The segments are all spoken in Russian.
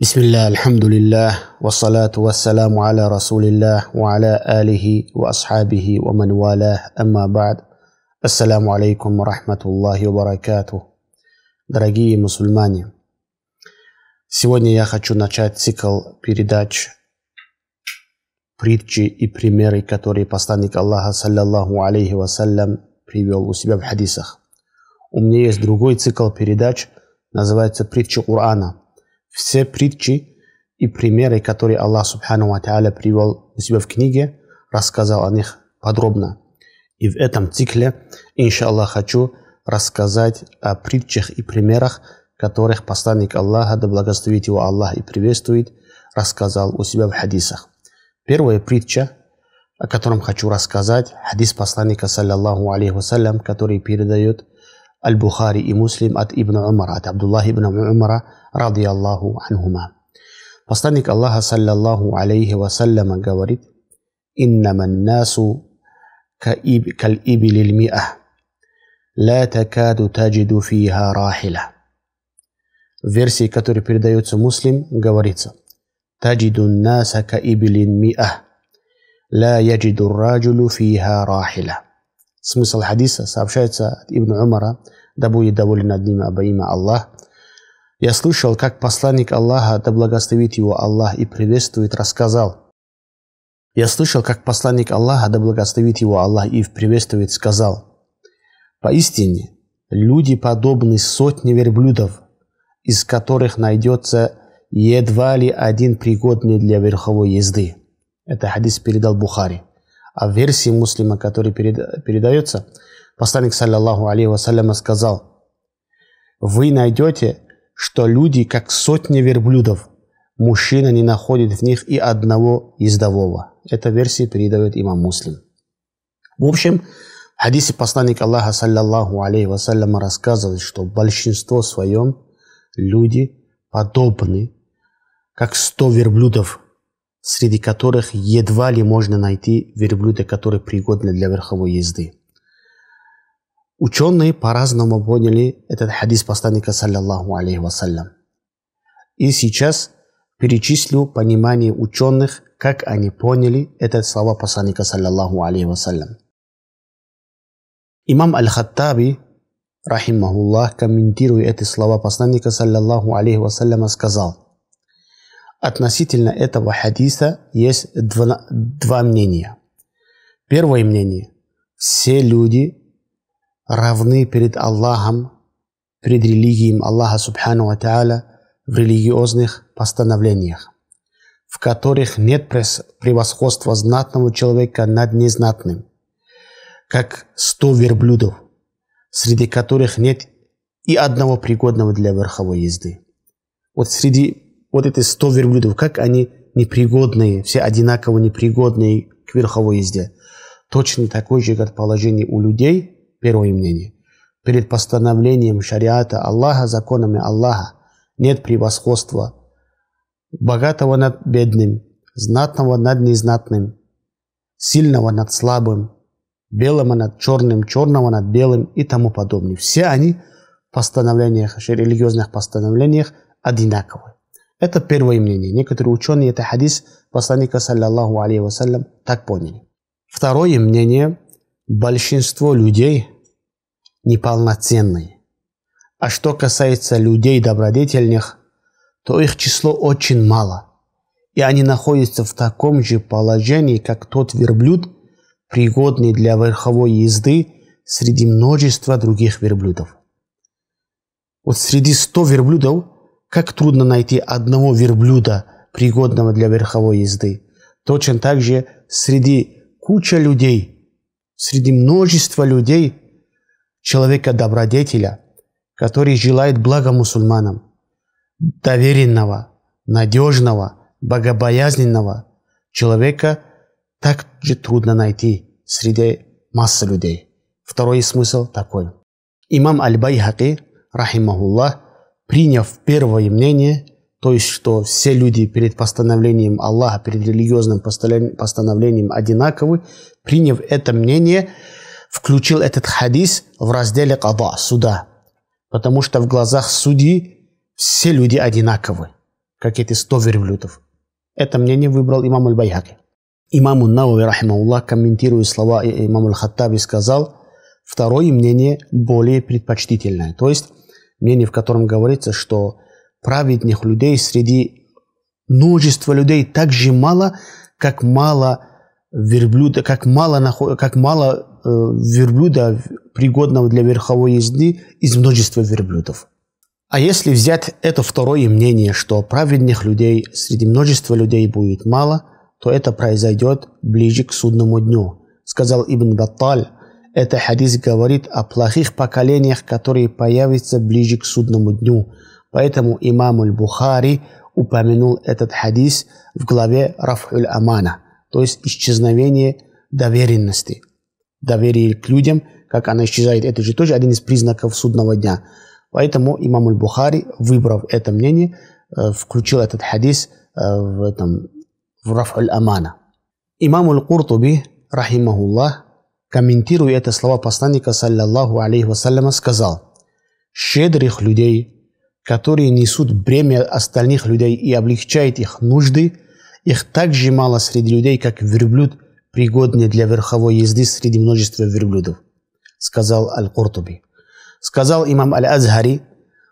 بسم الله الحمد لله والصلاة والسلام على رسول الله وعلى آله وأصحابه ومن والاه أما بعد السلام عليكم ورحمة الله وبركاته Дорогие мусульмане, сегодня я хочу начать цикл передач притчи и примеры, которые посланник Аллаха, саллиллаху алейхи вассалям, привел у себя в хадисах. У меня есть другой цикл передач, называется «Притчи Корана», все притчи и примеры, которые Аллах Субхану Ва привел у себя в книге, рассказал о них подробно. И в этом цикле, иншаллах, хочу рассказать о притчах и примерах, которых посланник Аллаха, да благословит его Аллах и приветствует, рассказал у себя в хадисах. Первая притча, о котором хочу рассказать, хадис посланника, саллиллаху алейхи вассалям, который передает – البخاري مسلم أت ابن عمر أت عبد الله بن عمر رضي الله عنهما فاستنك الله صلى الله عليه وسلم قوارد إنما الناس كالإبل المئة لا تكاد تجد فيها راحلة فيرسي كتر بردايوتس مسلم قوارد تجد الناس كإبل المئة لا يجد الرجل فيها راحلة Смысл хадиса сообщается от Ибн Умара, да будет доволен над ними обоими Аллах. Я слышал, как посланник Аллаха, да благословит его Аллах и приветствует, рассказал. Я слышал, как посланник Аллаха, да благословит его Аллах и приветствует, сказал. Поистине, люди подобны сотне верблюдов, из которых найдется едва ли один пригодный для верховой езды. Это хадис передал Бухари а в версии муслима, который переда передается, посланник, саллиллаху алейхи вассаляма, сказал, «Вы найдете, что люди, как сотни верблюдов, мужчина не находит в них и одного ездового». Эта версия передает имам муслим. В общем, в хадисе посланник Аллаха, саллиллаху алейхи вассаляма, рассказывает, что в большинство своем люди подобны, как сто верблюдов среди которых едва ли можно найти верблюда, которые пригодны для верховой езды. Ученые по-разному поняли этот хадис посланника, саллиллаху алейхи вассалям. И сейчас перечислю понимание ученых, как они поняли это слова посланника, саллиллаху алейхи вассалям. Имам Аль-Хаттаби, рахимахуллах, комментируя эти слова посланника, саллиллаху алейхи вассаляма, сказал – Относительно этого хадиса есть два, два мнения. Первое мнение. Все люди равны перед Аллахом, перед религией Аллаха Субхану Ва в религиозных постановлениях, в которых нет превосходства знатного человека над незнатным, как сто верблюдов, среди которых нет и одного пригодного для верховой езды. Вот среди вот эти 100 верблюдов, как они непригодные, все одинаково непригодные к верховой езде. Точно такое же, как положение у людей, первое мнение. Перед постановлением шариата Аллаха, законами Аллаха, нет превосходства богатого над бедным, знатного над незнатным, сильного над слабым, белого над черным, черного над белым и тому подобное. Все они в постановлениях, религиозных постановлениях одинаковые. Это первое мнение. Некоторые ученые это хадис посланника, саллиллаху алейхи вассалям, так поняли. Второе мнение. Большинство людей неполноценные. А что касается людей добродетельных, то их число очень мало. И они находятся в таком же положении, как тот верблюд, пригодный для верховой езды среди множества других верблюдов. Вот среди 100 верблюдов – как трудно найти одного верблюда, пригодного для верховой езды. Точно так же среди куча людей, среди множества людей, человека-добродетеля, который желает блага мусульманам, доверенного, надежного, богобоязненного человека так же трудно найти среди массы людей. Второй смысл такой. Имам Аль-Байхаки, рахимахуллах, приняв первое мнение, то есть что все люди перед постановлением Аллаха, перед религиозным постановлением одинаковы, приняв это мнение, включил этот хадис в разделе «Када» – «Суда». Потому что в глазах судьи все люди одинаковы, как эти сто верблюдов. Это мнение выбрал имам Аль-Байхаки. Имам Науи, рахимауллах, комментируя слова имама Аль-Хаттаби, сказал, второе мнение более предпочтительное. То есть мнение, в котором говорится, что праведных людей среди множества людей так же мало, как мало верблюда, как мало, как мало э, верблюда, пригодного для верховой езды, из множества верблюдов. А если взять это второе мнение, что праведных людей среди множества людей будет мало, то это произойдет ближе к судному дню. Сказал Ибн Батталь, этот хадис говорит о плохих поколениях, которые появятся ближе к судному дню. Поэтому имам Аль-Бухари упомянул этот хадис в главе Рафхуль Амана, то есть исчезновение доверенности. Доверие к людям, как она исчезает, это же тоже один из признаков судного дня. Поэтому имам Аль-Бухари, выбрав это мнение, э, включил этот хадис э, в, этом, в Рафхуль Амана. Имам Аль-Куртуби, рахимахуллах, комментируя это слова посланника, саллиллаху алейхи вассаляма, сказал, «Щедрых людей, которые несут бремя остальных людей и облегчают их нужды, их так же мало среди людей, как верблюд, пригодный для верховой езды среди множества верблюдов», сказал Аль-Куртуби. Сказал имам Аль-Азхари,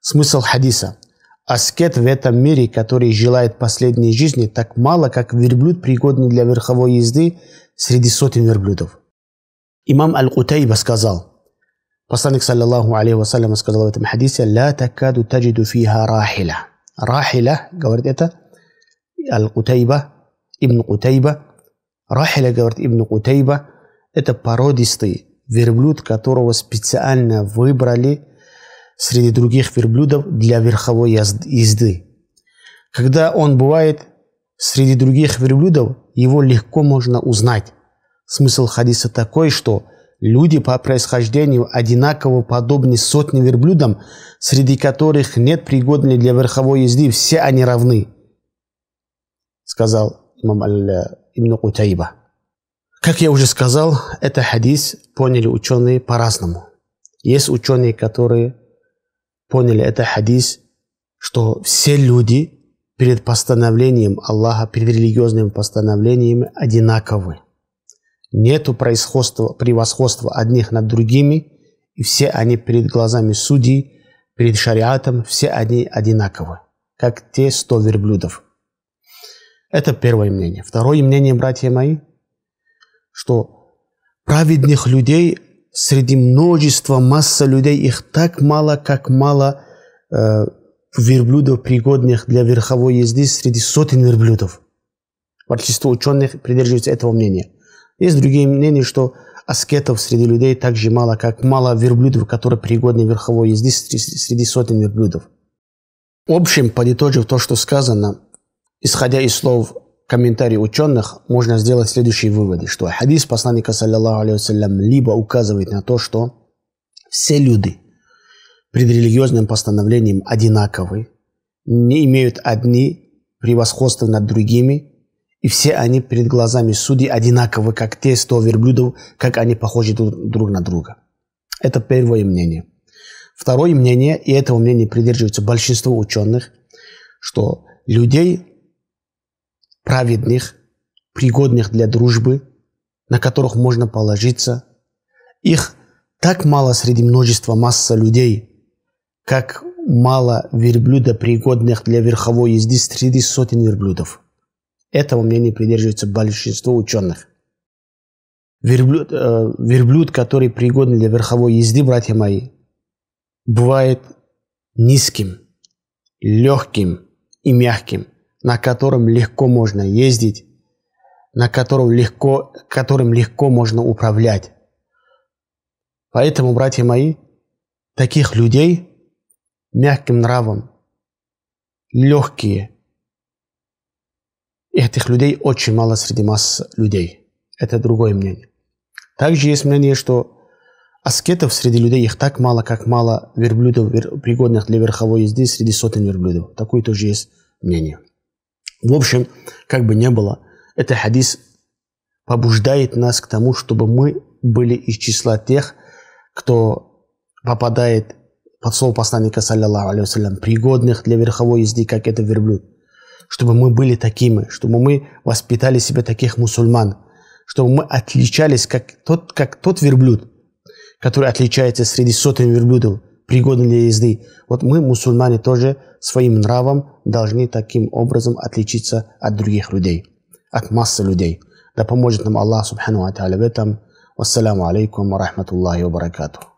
смысл хадиса – Аскет в этом мире, который желает последней жизни, так мало, как верблюд, пригодный для верховой езды среди сотен верблюдов. Имам Аль-Кутайба сказал, посланник, саллиллаху алейхи сказал в этом хадисе, «Ла такаду таджиду фиха рахиля». Рахиля, говорит это, Аль-Кутайба, Ибн Кутайба, Рахиля, говорит Ибн Кутайба, это породистый верблюд, которого специально выбрали среди других верблюдов для верховой езды. Когда он бывает среди других верблюдов, его легко можно узнать. Смысл хадиса такой, что люди по происхождению одинаково подобны сотни верблюдам, среди которых нет пригодной для верховой езды, все они равны, сказал имам Аль-Ибн Кутаиба. Как я уже сказал, это хадис поняли ученые по-разному. Есть ученые, которые поняли это хадис, что все люди перед постановлением Аллаха, перед религиозным постановлением одинаковы. Нету происходства, превосходства одних над другими, и все они перед глазами судей, перед шариатом, все они одинаковы, как те сто верблюдов. Это первое мнение. Второе мнение, братья мои, что праведных людей среди множества, масса людей, их так мало, как мало э, верблюдов, пригодных для верховой езды среди сотен верблюдов. Большинство ученых придерживаются этого мнения – есть другие мнения, что аскетов среди людей так же мало, как мало верблюдов, которые пригодны верховой езды среди сотен верблюдов. В общем, подытожив то, что сказано, исходя из слов комментарий ученых, можно сделать следующие выводы, что хадис посланника, саллиллаху алейхи либо указывает на то, что все люди пред религиозным постановлением одинаковы, не имеют одни превосходства над другими – и все они перед глазами судей одинаковы, как те сто верблюдов, как они похожи друг на друга. Это первое мнение. Второе мнение, и этого мнения придерживается большинство ученых, что людей праведных, пригодных для дружбы, на которых можно положиться, их так мало среди множества масса людей, как мало верблюда, пригодных для верховой езды среди сотен верблюдов – этого мнения придерживается большинство ученых. Верблюд, э, верблюд, который пригоден для верховой езды, братья мои, бывает низким, легким и мягким, на котором легко можно ездить, на котором легко, которым легко можно управлять. Поэтому, братья мои, таких людей мягким нравом, легкие, этих людей очень мало среди масс людей. Это другое мнение. Также есть мнение, что аскетов среди людей их так мало, как мало верблюдов, пригодных для верховой езды среди сотен верблюдов. Такое тоже есть мнение. В общем, как бы не было, это хадис побуждает нас к тому, чтобы мы были из числа тех, кто попадает под слово посланника, саллиллаху алейхи пригодных для верховой езды, как это верблюд чтобы мы были такими, чтобы мы воспитали себе таких мусульман, чтобы мы отличались, как тот, как тот верблюд, который отличается среди сотен верблюдов, пригоден для езды. Вот мы, мусульмане, тоже своим нравом должны таким образом отличиться от других людей, от массы людей. Да поможет нам Аллах, субхану ва в этом. Вассаламу алейкум ва рахматуллахи ва